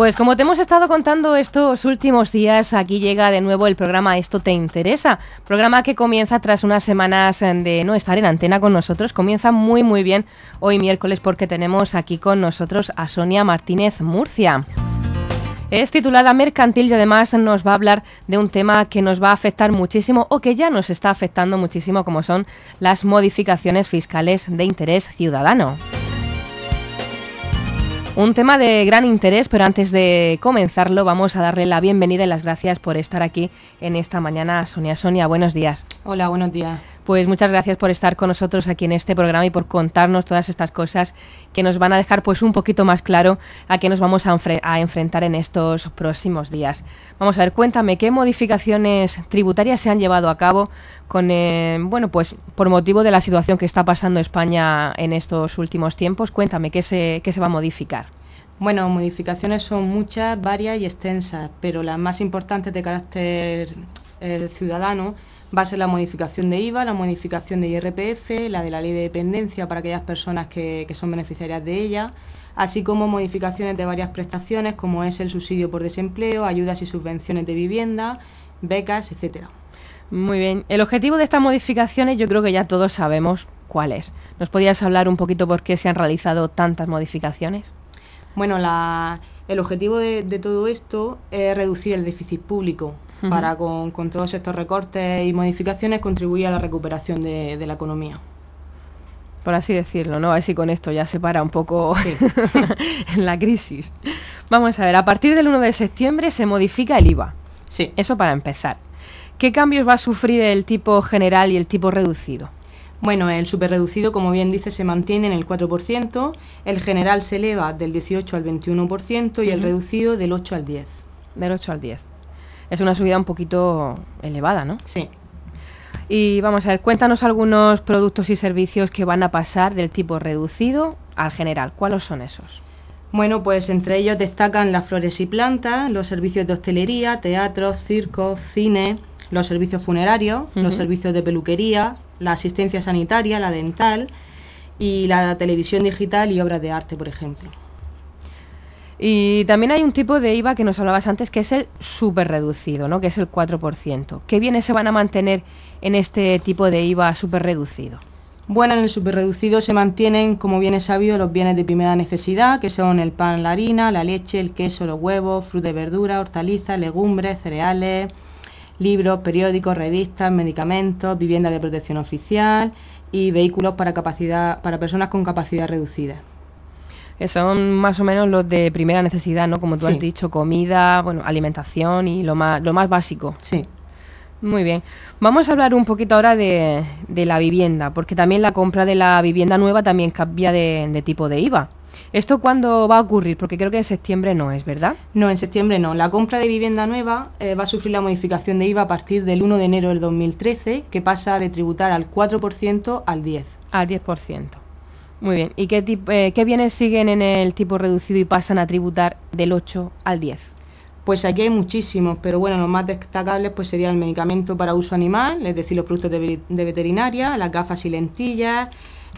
Pues como te hemos estado contando estos últimos días, aquí llega de nuevo el programa Esto te interesa, programa que comienza tras unas semanas eh, de no estar en antena con nosotros, comienza muy muy bien hoy miércoles porque tenemos aquí con nosotros a Sonia Martínez Murcia. Es titulada Mercantil y además nos va a hablar de un tema que nos va a afectar muchísimo o que ya nos está afectando muchísimo como son las modificaciones fiscales de interés ciudadano. Un tema de gran interés, pero antes de comenzarlo vamos a darle la bienvenida y las gracias por estar aquí en esta mañana Sonia. Sonia, buenos días. Hola, buenos días pues muchas gracias por estar con nosotros aquí en este programa y por contarnos todas estas cosas que nos van a dejar pues un poquito más claro a qué nos vamos a, enfrentar en estos próximos días. Vamos a ver, cuéntame qué modificaciones tributarias se han llevado a cabo con eh, bueno, pues por motivo de la situación que está pasando España en estos últimos tiempos. Cuéntame qué se, va a modificar. Bueno, modificaciones son muchas, varias y extensas, pero las más importantes de carácter ciudadano va a ser la modificación de IVA, la modificación de IRPF, la de la ley de dependencia para aquellas personas que, son beneficiarias de ella, así como modificaciones de varias prestaciones como es el subsidio por desempleo, ayudas y subvenciones de vivienda, becas, etcétera. Muy bien, el objetivo de estas modificaciones yo creo que ya todos sabemos cuál es. ¿Nos podrías hablar un poquito por qué se han realizado tantas modificaciones? Bueno, el objetivo de todo esto es reducir el déficit público, para con, todos estos recortes y modificaciones contribuir a la recuperación de, la economía por así decirlo, ¿no? A ver si con esto ya se para un poco en la crisis. Vamos a ver, a partir del 1 de septiembre se modifica el IVA. Sí. Eso para empezar. ¿Qué cambios va a sufrir el tipo general y el tipo reducido? Bueno, el superreducido, como bien dice, se mantiene en el 4%, el general se eleva del 18 al 21% y el reducido del 8 al 10. Del 8 al 10 es una subida un poquito elevada, ¿no? Sí. Y vamos a ver, cuéntanos algunos productos y servicios que van a pasar del tipo reducido al general. ¿Cuáles son esos? Bueno, pues entre ellos destacan las flores y plantas, los servicios de hostelería, teatro, circo, cine, los servicios funerarios, los servicios de peluquería, la asistencia sanitaria, la dental y la televisión digital y obras de arte, por ejemplo. Y también hay un tipo de IVA que nos hablabas antes, que es el super reducido, ¿no? que es el 4%. ¿Qué bienes se van a mantener en este tipo de IVA super reducido? Bueno, en el reducido se mantienen, como bien es sabido, los bienes de primera necesidad, que son el pan, la harina, la leche, el queso, los huevos, fruta y verdura, hortalizas, legumbres, cereales, libros, periódicos, revistas, medicamentos, vivienda de protección oficial y vehículos para, capacidad, para personas con capacidad reducida son más o menos los de primera necesidad, ¿no? Como tú has dicho, comida, bueno, alimentación y lo más, lo más básico. Sí. Muy bien. Vamos a hablar un poquito ahora de, la vivienda, porque también la compra de la vivienda nueva también cambia de, tipo de IVA. ¿Esto cuándo va a ocurrir? Porque creo que en septiembre no es, ¿verdad? No, en septiembre no. La compra de vivienda nueva eh, va a sufrir la modificación de IVA a partir del 1 de enero del 2013, que pasa de tributar al 4% al 10%. Al 10%. Muy bien. ¿Y eh, qué, bienes siguen en el tipo reducido y pasan a tributar del 8 al 10? Pues aquí hay muchísimos, pero bueno, los más destacables pues serían el medicamento para uso animal, es decir, los productos de, veterinaria, las gafas y lentillas,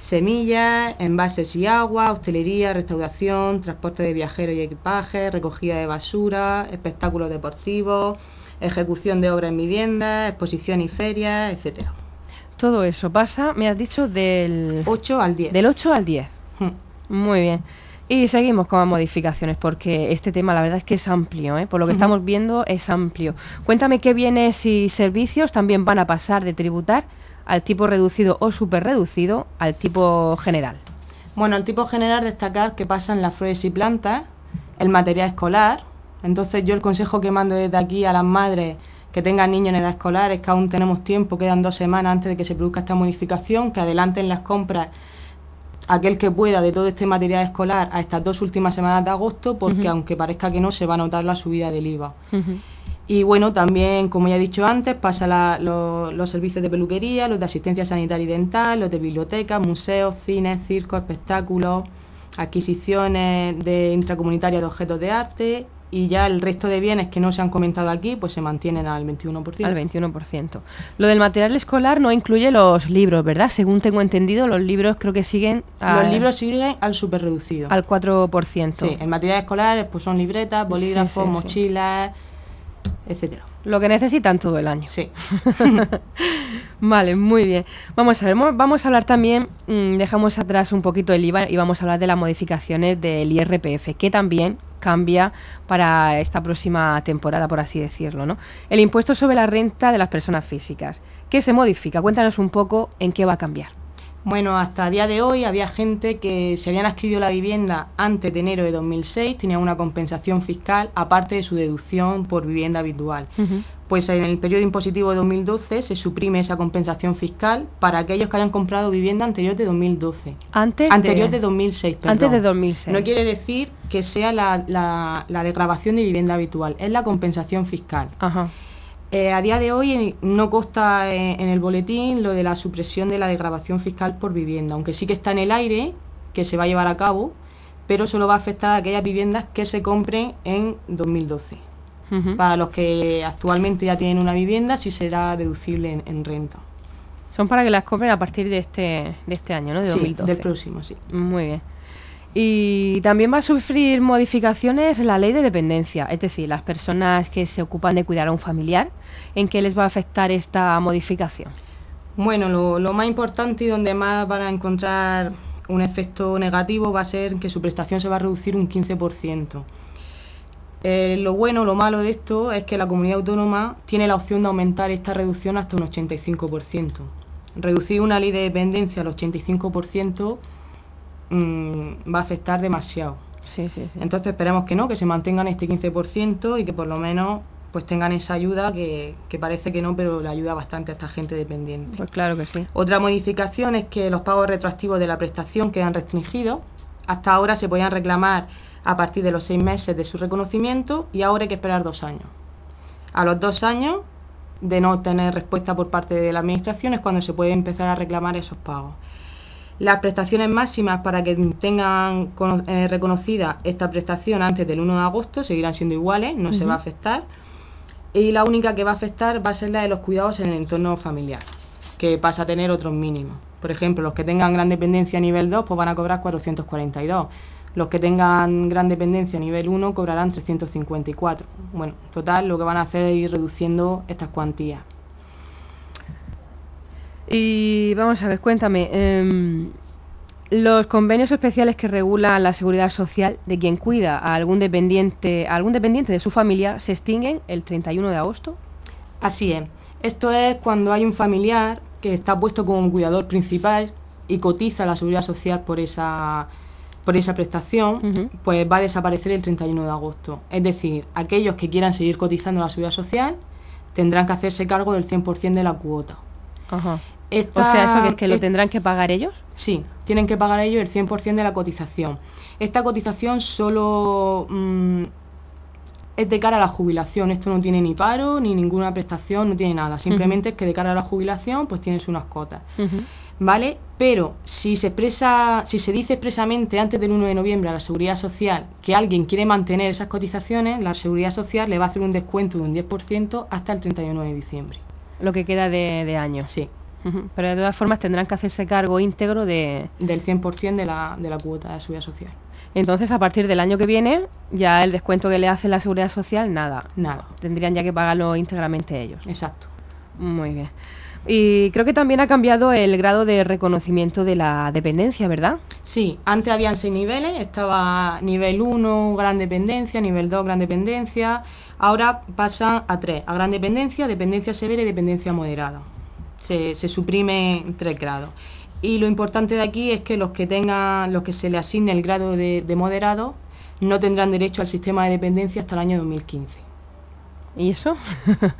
semillas, envases y agua, hostelería, restauración, transporte de viajeros y equipaje, recogida de basura, espectáculos deportivos, ejecución de obras en viviendas, exposición y ferias, etcétera todo eso pasa, me has dicho, del 8 al 10. Del 8 al 10. Hmm. Muy bien. Y seguimos con las modificaciones, porque este tema la verdad es que es amplio, ¿eh? por lo que estamos viendo es amplio. Cuéntame qué bienes y servicios también van a pasar de tributar al tipo reducido o reducido... al tipo general. Bueno, al tipo general destacar que pasan las flores y plantas, el material escolar. Entonces yo el consejo que mando desde aquí a las madres que tengan niños en edad escolar, es que aún tenemos tiempo, quedan dos semanas antes de que se produzca esta modificación, que adelanten las compras aquel que pueda de todo este material escolar a estas dos últimas semanas de agosto, porque aunque parezca que no, se va a notar la subida del IVA. Y bueno, también, como ya he dicho antes, pasa los servicios de peluquería, los de asistencia sanitaria y dental, los de bibliotecas, museos, cines, circos, espectáculos, adquisiciones de intracomunitaria de objetos de arte y ya el resto de bienes que no se han comentado aquí pues se mantienen al 21%. Al 21%. Lo del material escolar no incluye los libros, ¿verdad? Según tengo entendido, los libros creo que siguen... los libros siguen al super reducido. Al 4%. Sí, el material escolar pues son libretas, bolígrafos, mochilas, etcétera. Lo que necesitan todo el año. Sí. vale, muy bien. Vamos a ver, vamos a hablar también, mm, dejamos atrás un poquito el IVA y vamos a hablar de las modificaciones del IRPF, que también cambia para esta próxima temporada, por así decirlo. ¿no? El impuesto sobre la renta de las personas físicas. ¿Qué se modifica? Cuéntanos un poco en qué va a cambiar. Bueno, hasta día de hoy había gente que se habían adquirido la vivienda antes de enero de 2006, tenía una compensación fiscal aparte de su deducción por vivienda habitual. Pues en el periodo impositivo de 2012 se suprime esa compensación fiscal para aquellos que hayan comprado vivienda anterior de 2012. Antes anterior de, 2006, perdón. Antes de 2006. No quiere decir que sea la, la, de vivienda habitual, es la compensación fiscal. Ajá. Eh, a día de hoy no consta eh, en, el boletín lo de la supresión de la degradación fiscal por vivienda, aunque sí que está en el aire que se va a llevar a cabo, pero solo va a afectar a aquellas viviendas que se compren en 2012. Para los que actualmente ya tienen una vivienda, sí será deducible en, renta. Son para que las compren a partir de este, de este año, ¿no? De sí, del próximo, sí. Muy bien. Y también va a sufrir modificaciones la ley de dependencia, es decir, las personas que se ocupan de cuidar a un familiar, ¿en qué les va a afectar esta modificación? Bueno, lo, más importante y donde más van a encontrar un efecto negativo va a ser que su prestación se va a reducir un 15%. Eh, lo bueno, lo malo de esto es que la comunidad autónoma tiene la opción de aumentar esta reducción hasta un 85%. Reducir una ley de dependencia al 85% Mm, va a afectar demasiado. Sí, sí, sí. Entonces esperemos que no, que se mantengan este 15% y que por lo menos pues tengan esa ayuda que, que, parece que no, pero le ayuda bastante a esta gente dependiente. Pues claro que sí. Otra modificación es que los pagos retroactivos de la prestación quedan restringidos. Hasta ahora se podían reclamar a partir de los seis meses de su reconocimiento y ahora hay que esperar dos años. A los dos años de no tener respuesta por parte de la Administración es cuando se puede empezar a reclamar esos pagos. Las prestaciones máximas para que tengan eh, reconocida esta prestación antes del 1 de agosto seguirán siendo iguales, no se va a afectar. Y la única que va a afectar va a ser la de los cuidados en el entorno familiar, que pasa a tener otros mínimos. Por ejemplo, los que tengan gran dependencia a nivel 2 pues van a cobrar 442. Los que tengan gran dependencia a nivel 1 cobrarán 354. Bueno, total, lo que van a hacer es ir reduciendo estas cuantías. Y vamos a ver, cuéntame, em, los convenios especiales que regulan la seguridad social de quien cuida a algún dependiente, algún dependiente de su familia se extinguen el 31 de agosto. Así es. Esto es cuando hay un familiar que está puesto como cuidador principal y cotiza la seguridad social por esa por esa prestación, pues va a desaparecer el 31 de agosto. Es decir, aquellos que quieran seguir cotizando la seguridad social tendrán que hacerse cargo del 100% de la cuota o sea, que es que lo tendrán que pagar ellos? Sí, tienen que pagar ellos el 100% de la cotización. Esta cotización solo mm, es de cara a la jubilación. Esto no tiene ni paro, ni ninguna prestación, no tiene nada. Simplemente es que de cara a la jubilación, pues tienes unas cotas. ¿Vale? Pero si se expresa, si se dice expresamente antes del 1 de noviembre a la seguridad social que alguien quiere mantener esas cotizaciones, la seguridad social le va a hacer un descuento de un 10% hasta el 31 de diciembre lo que queda de, de año. Sí. Pero de todas formas tendrán que hacerse cargo íntegro de... Del 100% de la, de la cuota de seguridad social. Entonces, a partir del año que viene, ya el descuento que le hace la seguridad social, nada. Nada. Tendrían ya que pagarlo íntegramente ellos. Exacto. Muy bien. Y creo que también ha cambiado el grado de reconocimiento de la dependencia, ¿verdad? Sí, antes habían seis niveles, estaba nivel 1, gran dependencia, nivel 2, gran dependencia, Ahora pasan a tres, a gran dependencia, dependencia severa y dependencia moderada. Se, suprimen tres grados. Y lo importante de aquí es que los que tengan, los que se le asigne el grado de, moderado, no tendrán derecho al sistema de dependencia hasta el año 2015. ¿Y eso?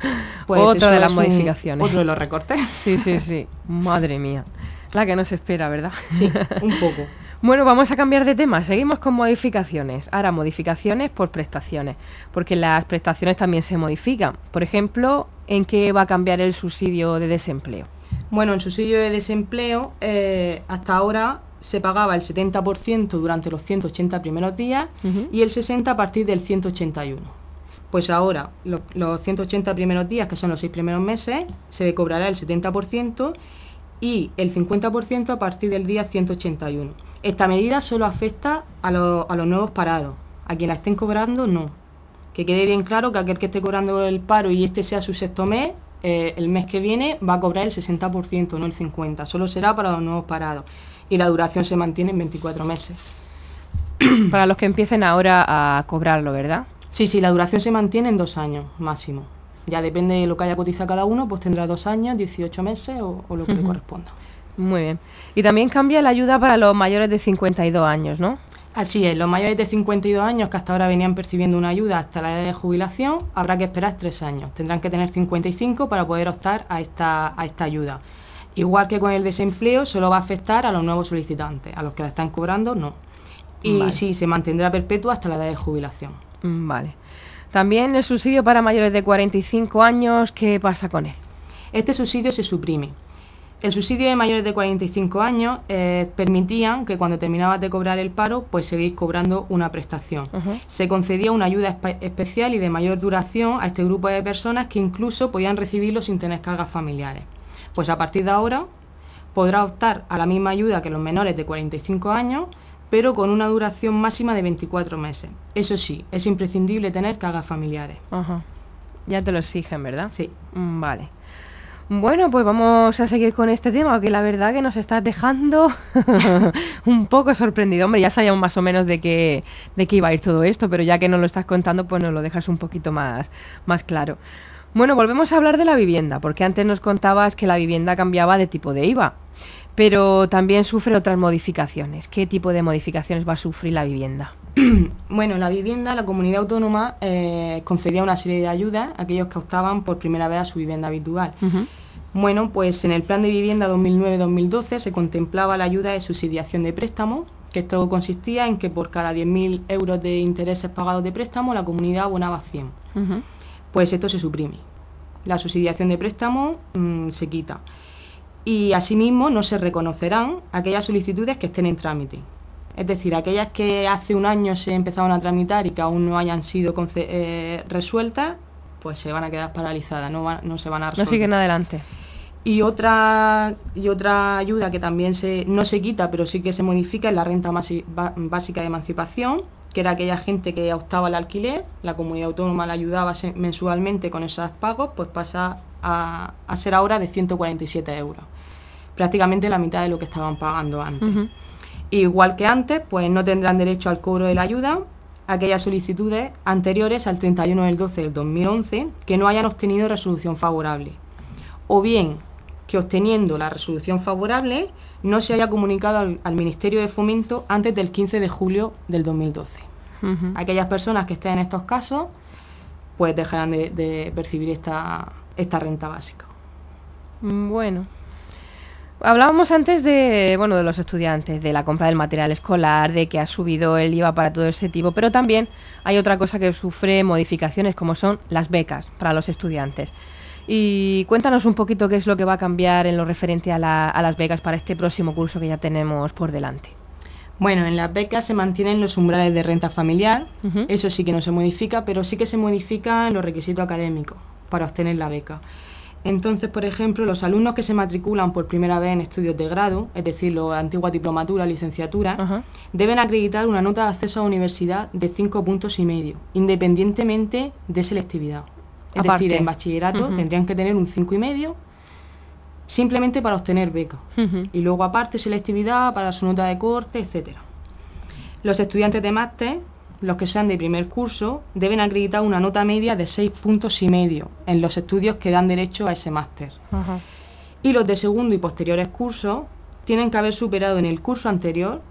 pues Otra de las modificaciones. otro de los recortes. sí, sí, sí. Madre mía. La que no se espera, ¿verdad? sí, un poco. Bueno, vamos a cambiar de tema. Seguimos con modificaciones. Ahora, modificaciones por prestaciones, porque las prestaciones también se modifican. Por ejemplo, ¿en qué va a cambiar el subsidio de desempleo? Bueno, el subsidio de desempleo eh, hasta ahora se pagaba el 70% durante los 180 primeros días y el 60% a partir del 181. Pues ahora, los 180 primeros días, que son los seis primeros meses, se cobrará el 70% y el 50% a partir del día 181. Esta medida solo afecta a, a los nuevos parados, a quien la estén cobrando no. Que quede bien claro que aquel que esté cobrando el paro y este sea su sexto mes, eh, el mes que viene va a cobrar el 60%, no el 50%, solo será para los nuevos parados. Y la duración se mantiene en 24 meses. Para los que empiecen ahora a cobrarlo, ¿verdad? Sí, sí, la duración se mantiene en dos años máximo. Ya depende de lo que haya cotizado cada uno, pues tendrá dos años, 18 meses o, lo que le corresponda. Muy bien. Y también cambia la ayuda para los mayores de 52 años, ¿no? Así es, los mayores de 52 años que hasta ahora venían percibiendo una ayuda hasta la edad de jubilación, habrá que esperar tres años. Tendrán que tener 55 para poder optar a esta, a esta ayuda. Igual que con el desempleo, solo va a afectar a los nuevos solicitantes, a los que la están cobrando no. Y sí, se mantendrá perpetua hasta la edad de jubilación. Mm, vale. También el subsidio para mayores de 45 años, ¿qué pasa con él? Este subsidio se suprime. El subsidio de mayores de 45 años eh, permitía que cuando terminabas de cobrar el paro, pues seguís cobrando una prestación. Se concedía una ayuda especial y de mayor duración a este grupo de personas que incluso podían recibirlo sin tener cargas familiares. Pues a partir de ahora podrá optar a la misma ayuda que los menores de 45 años, pero con una duración máxima de 24 meses. Eso sí, es imprescindible tener cagas familiares. Ajá. Ya te lo exigen, ¿verdad? Sí. Mm, vale. Bueno, pues vamos a seguir con este tema, que la verdad que nos estás dejando un poco sorprendido. Hombre, ya sabíamos más o menos de qué, de iba a ir todo esto, pero ya que nos lo estás contando, pues nos lo dejas un poquito más, más claro. Bueno, volvemos a hablar de la vivienda, porque antes nos contabas que la vivienda cambiaba de tipo de IVA pero también sufre otras modificaciones. ¿Qué tipo de modificaciones va a sufrir la vivienda? Bueno, la vivienda, la comunidad autónoma eh, concedía una serie de ayudas a aquellos que optaban por primera vez a su vivienda habitual. Bueno, pues en el Plan de Vivienda 2009-2012 se contemplaba la ayuda de subsidiación de préstamo, que esto consistía en que por cada 10.000 euros de intereses pagados de préstamo la comunidad abonaba 100. Pues esto se suprime. La subsidiación de préstamo mm, se quita y asimismo no se reconocerán aquellas solicitudes que estén en trámite. Es decir, aquellas que hace un año se empezaron a tramitar y que aún no hayan sido eh, resueltas, pues se van a quedar paralizadas, no, no se van a resolver. No siguen adelante. Y otra, y otra ayuda que también se, no se quita, pero sí que se modifica es la renta básica de emancipación, que era aquella gente que optaba el alquiler, la comunidad autónoma la ayudaba mensualmente con esos pagos, pues pasa a, a ser ahora de 147 euros prácticamente la mitad de lo que estaban pagando antes. Igual que antes, pues no tendrán derecho al cobro de la ayuda aquellas solicitudes anteriores al 31 del 12 del 2011 que no hayan obtenido resolución favorable. O bien que obteniendo la resolución favorable no se haya comunicado al, Ministerio de Fomento antes del 15 de julio del 2012. Aquellas personas que estén en estos casos pues dejarán de, de percibir esta, esta renta básica. Mm, bueno, Hablábamos antes de, de los estudiantes, de la compra del material escolar, de que ha subido el IVA para todo ese tipo, pero también hay otra cosa que sufre modificaciones, como son las becas para los estudiantes. Y cuéntanos un poquito qué es lo que va a cambiar en lo referente a, las becas para este próximo curso que ya tenemos por delante. Bueno, en las becas se mantienen los umbrales de renta familiar, eso sí que no se modifica, pero sí que se modifican los requisitos académicos para obtener la beca. Entonces, por ejemplo, los alumnos que se matriculan por primera vez en estudios de grado, es decir, la antigua diplomatura, licenciatura, deben acreditar una nota de acceso a universidad de cinco puntos y medio, independientemente de selectividad. Es decir, en bachillerato tendrían que tener un cinco y medio simplemente para obtener becas. Y luego aparte selectividad para su nota de corte, etcétera. Los estudiantes de máster los que sean de primer curso deben acreditar una nota media de seis puntos y medio en los estudios que dan derecho a ese máster. Y los de segundo y posteriores cursos tienen que haber superado en el curso anterior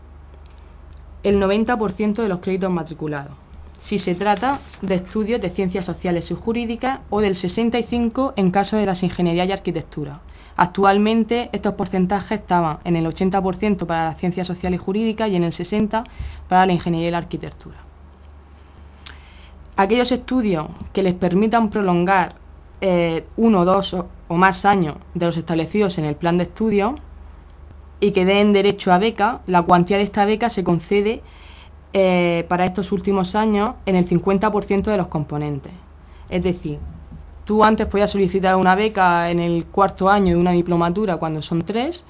el 90% de los créditos matriculados, si se trata de estudios de ciencias sociales y jurídicas o del 65% en caso de las ingenierías y arquitectura. Actualmente estos porcentajes estaban en el 80% para las ciencias sociales y jurídicas y en el 60% para la ingeniería y la arquitectura aquellos estudios que les permitan prolongar eh, uno, dos o, más años de los establecidos en el plan de estudio y que den derecho a beca, la cuantía de esta beca se concede eh, para estos últimos años en el 50% de los componentes. Es decir, tú antes podías solicitar una beca en el cuarto año de una diplomatura cuando son tres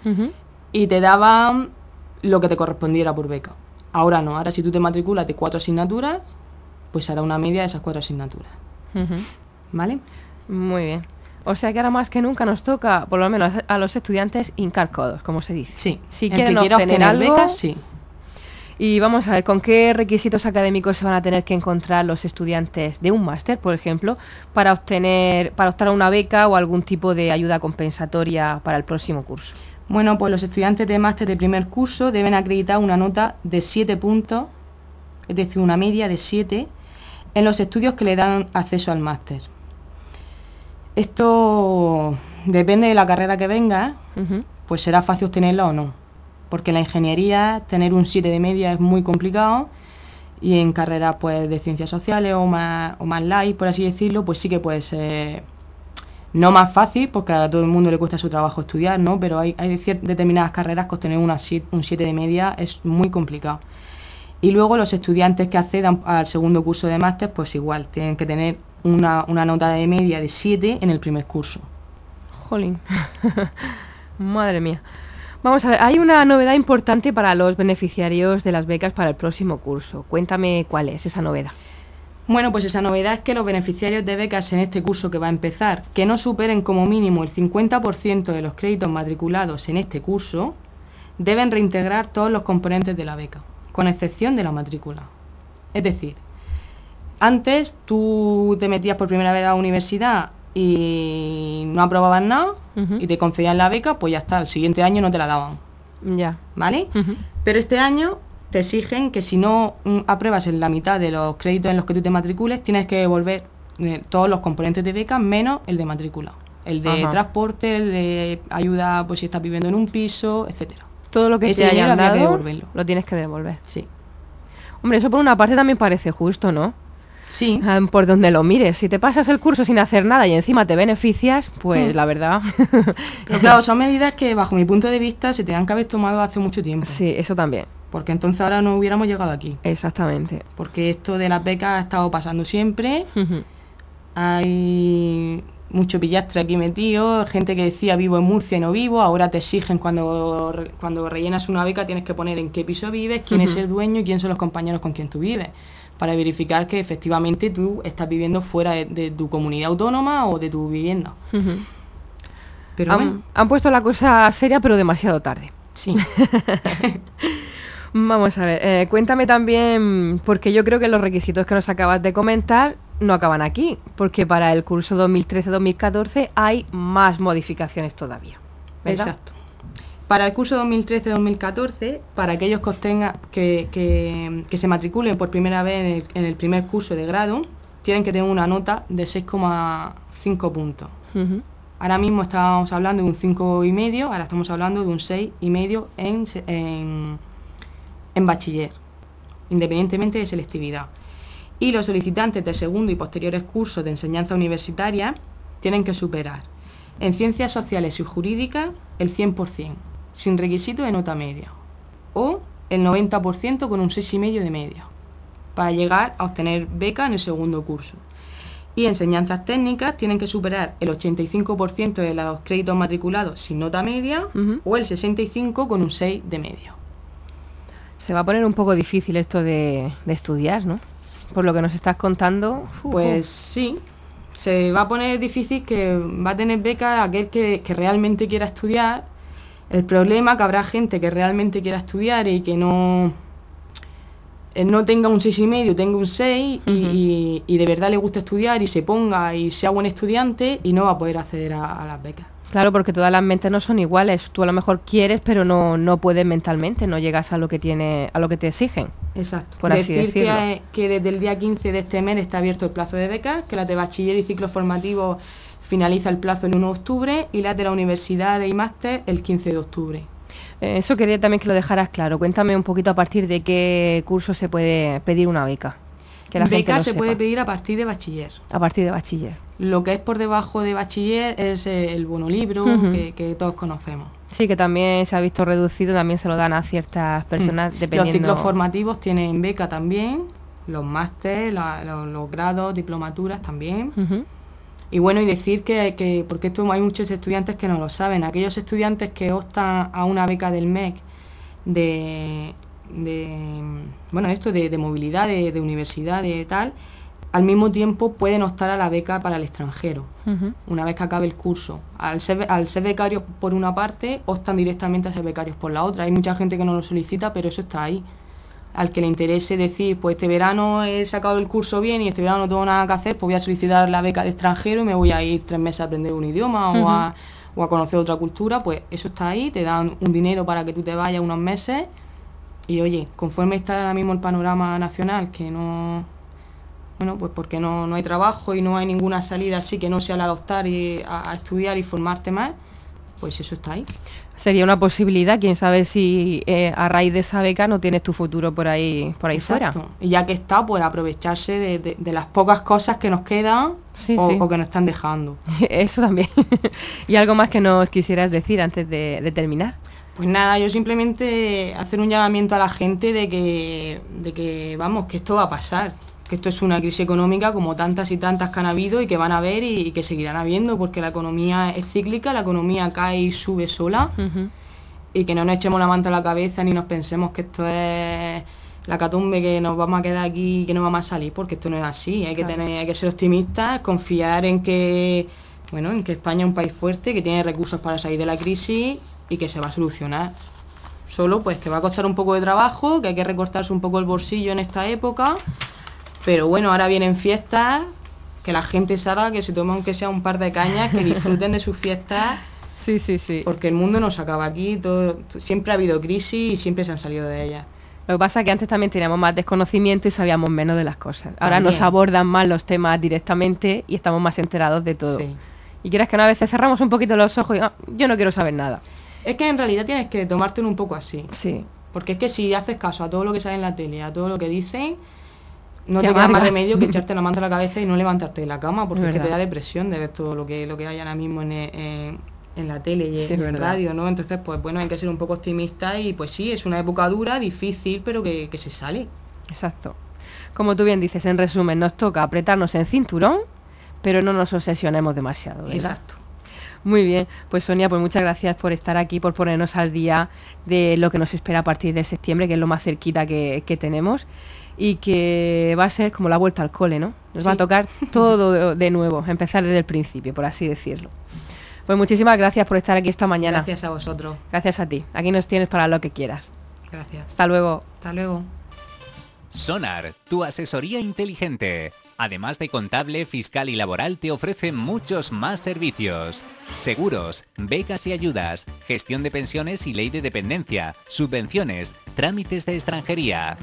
y te daban lo que te correspondiera por beca. Ahora no, ahora si tú te matriculas de cuatro asignaturas, pues hará una media de esas cuatro asignaturas. ¿Vale? Muy bien. O sea que ahora más que nunca nos toca, por lo menos a los estudiantes, hincar como se dice. Sí. Si quieren obtener, becas, sí. Y vamos a ver, ¿con qué requisitos académicos se van a tener que encontrar los estudiantes de un máster, por ejemplo, para obtener, para optar a una beca o algún tipo de ayuda compensatoria para el próximo curso? Bueno, pues los estudiantes de máster de primer curso deben acreditar una nota de siete puntos, es decir, una media de 7 en los estudios que le dan acceso al máster. Esto depende de la carrera que venga, pues será fácil obtenerla o no. Porque en la ingeniería tener un 7 de media es muy complicado y en carreras pues, de ciencias sociales o más, o más light, por así decirlo, pues sí que puede ser no más fácil, porque a todo el mundo le cuesta su trabajo estudiar, ¿no? Pero hay, hay determinadas carreras que obtener un 7 de media es muy complicado. Y luego los estudiantes que accedan al segundo curso de máster, pues igual, tienen que tener una, una nota de media de 7 en el primer curso. Jolín, madre mía. Vamos a ver, hay una novedad importante para los beneficiarios de las becas para el próximo curso. Cuéntame cuál es esa novedad. Bueno, pues esa novedad es que los beneficiarios de becas en este curso que va a empezar, que no superen como mínimo el 50% de los créditos matriculados en este curso, deben reintegrar todos los componentes de la beca con excepción de la matrícula. Es decir, antes tú te metías por primera vez a la universidad y no aprobaban nada y te concedían la beca, pues ya está, el siguiente año no te la daban. Ya. ¿Vale? Pero este año te exigen que si no mm, apruebas en la mitad de los créditos en los que tú te matricules, tienes que devolver eh, todos los componentes de beca menos el de matrícula. El de transporte, el de ayuda pues, si estás viviendo en un piso, etcétera. Todo lo que te hayan dado, lo tienes que devolver. Sí. Hombre, eso por una parte también parece justo, ¿no? Sí. Ah, por donde lo mires. Si te pasas el curso sin hacer nada y encima te beneficias, pues mm. la verdad. Pero claro, son medidas que bajo mi punto de vista se te han cabez tomado hace mucho tiempo. Sí, eso también. Porque entonces ahora no hubiéramos llegado aquí. Exactamente. Porque esto de las becas ha estado pasando siempre. Hay mucho pillastre aquí metido, gente que decía vivo en Murcia y no vivo, ahora te exigen cuando, cuando rellenas una beca tienes que poner en qué piso vives, quién es el dueño y quién son los compañeros con quien tú vives, para verificar que efectivamente tú estás viviendo fuera de, tu comunidad autónoma o de tu vivienda. pero han, puesto la cosa seria pero demasiado tarde. Sí. Vamos a ver, eh, cuéntame también, porque yo creo que los requisitos que nos acabas de comentar no acaban aquí, porque para el curso 2013-2014 hay más modificaciones todavía. Exacto. Para el curso 2013-2014, para aquellos que, que, se matriculen por primera vez en el, primer curso de grado, tienen que tener una nota de 6,5 puntos. Ahora mismo estábamos hablando de un 5,5, ahora estamos hablando de un 6,5 en, en, en bachiller, independientemente de selectividad y los solicitantes de segundo y posteriores cursos de enseñanza universitaria tienen que superar en ciencias sociales y jurídicas el 100%, sin requisito de nota media, o el 90% con un 6,5 de media, para llegar a obtener beca en el segundo curso. Y enseñanzas técnicas tienen que superar el 85% de los créditos matriculados sin nota media o el 65% con un 6 de medio. Se va a poner un poco difícil esto de estudiar, ¿no? por lo que nos estás contando. Pues sí, se va a poner difícil que va a tener beca aquel que, realmente quiera estudiar. El problema que habrá gente que realmente quiera estudiar y que no, eh, no tenga un seis y medio, tenga un 6 y, y, de verdad le gusta estudiar y se ponga y sea buen estudiante y no va a poder acceder a las becas. Claro, porque todas las mentes no son iguales. Tú a lo mejor quieres, pero no, no puedes mentalmente, no llegas a lo que tiene, a lo que te exigen. Exacto. Por así decirlo. Que, desde el día 15 de este mes está abierto el plazo de becas, que las de bachiller y ciclo formativo finaliza el plazo el 1 de octubre y las de la universidad y máster el 15 de octubre. Eh, eso quería también que lo dejaras claro. Cuéntame un poquito a partir de qué curso se puede pedir una beca. Que la beca se puede pedir a partir de bachiller. A partir de bachiller. Lo que es por debajo de bachiller es eh, el bono libro que, todos conocemos. Sí, que también se ha visto reducido, también se lo dan a ciertas personas mm. dependiendo. Los ciclos formativos tienen beca también, los másteres, los, grados, diplomaturas también. Y bueno, y decir que, que, porque esto hay muchos estudiantes que no lo saben, aquellos estudiantes que optan a una beca del MEC de, de bueno, esto de, movilidad, de, de, universidad, de tal, al mismo tiempo pueden optar a la beca para el extranjero, una vez que acabe el curso. Al ser, becarios por una parte, optan directamente a ser becarios por la otra. Hay mucha gente que no lo solicita, pero eso está ahí. Al que le interese decir, pues este verano he sacado el curso bien y este verano no tengo nada que hacer, pues voy a solicitar la beca de extranjero y me voy a ir tres meses a aprender un idioma o a conocer otra cultura, pues eso está ahí, te dan un dinero para que tú te vayas unos meses y oye, conforme está ahora mismo el panorama nacional, que no bueno, pues porque no, hay trabajo y no hay ninguna salida así que no sea la adoptar y, a, estudiar y formarte más, pues eso está ahí. Sería una posibilidad, quién sabe si eh, a raíz de esa beca no tienes tu futuro por ahí, por ahí Exacto. fuera. Y ya que está, pues aprovecharse de, las pocas cosas que nos quedan o, que nos están dejando. Eso también. ¿Y algo más que nos quisieras decir antes de, de terminar? Pues nada, yo simplemente hacer un llamamiento a la gente de que, de que, vamos, que esto va a pasar que esto es una crisis económica como tantas y tantas que han habido y que van a haber y, que seguirán habiendo, porque la economía es cíclica, la economía cae y sube sola, y que no nos echemos la manta a la cabeza ni nos pensemos que esto es la catumbe que nos vamos a quedar aquí y que no vamos a salir, porque esto no es así, hay que tener, hay que ser optimistas, confiar en que bueno, en que España es un país fuerte, que tiene recursos para salir de la crisis y que se va a solucionar. Solo pues que va a costar un poco de trabajo, que hay que recortarse un poco el bolsillo en esta época, pero bueno, ahora vienen fiestas, que la gente salga, que se tome aunque sea un par de cañas, que disfruten de sus fiestas. Sí, sí, sí. Porque el mundo nos acaba aquí, todo, siempre ha habido crisis y siempre se han salido de ella. Lo que pasa es que antes también teníamos más desconocimiento y sabíamos menos de las cosas. Ahora nos abordan más los temas directamente y estamos más enterados de todo. Sí. Y quieras que una vez veces cerramos un poquito los ojos y ah, yo no quiero saber nada. Es que en realidad tienes que tomarte un poco así. Sí. Porque es que si haces caso a todo lo que sale en la tele, a todo lo que dicen, no te, queda más remedio que echarte la manta a la cabeza y no levantarte de la cama, porque es, que te da depresión de ver todo lo que, lo que hay ahora mismo en, e, en, la tele y en radio, ¿no? Entonces, pues bueno, hay que ser un poco optimista y pues sí, es una época dura, difícil, pero que, se sale. Exacto. Como tú bien dices, en resumen, nos toca apretarnos en cinturón, pero no nos obsesionemos demasiado. Exacto. Muy bien, pues Sonia, pues muchas gracias por estar aquí, por ponernos al día de lo que nos espera a partir de septiembre, que es lo más cerquita que, que tenemos y que va a ser como la vuelta al cole, ¿no? Nos va a tocar todo de nuevo, empezar desde el principio, por así decirlo. Pues muchísimas gracias por estar aquí esta mañana. Gracias a vosotros. Gracias a ti. Aquí nos tienes para lo que quieras. Gracias. Hasta luego. Hasta luego. Sonar, tu asesoría inteligente. Además de contable, fiscal y laboral, te ofrece muchos más servicios. Seguros, becas y ayudas, gestión de pensiones y ley de dependencia, subvenciones, trámites de extranjería.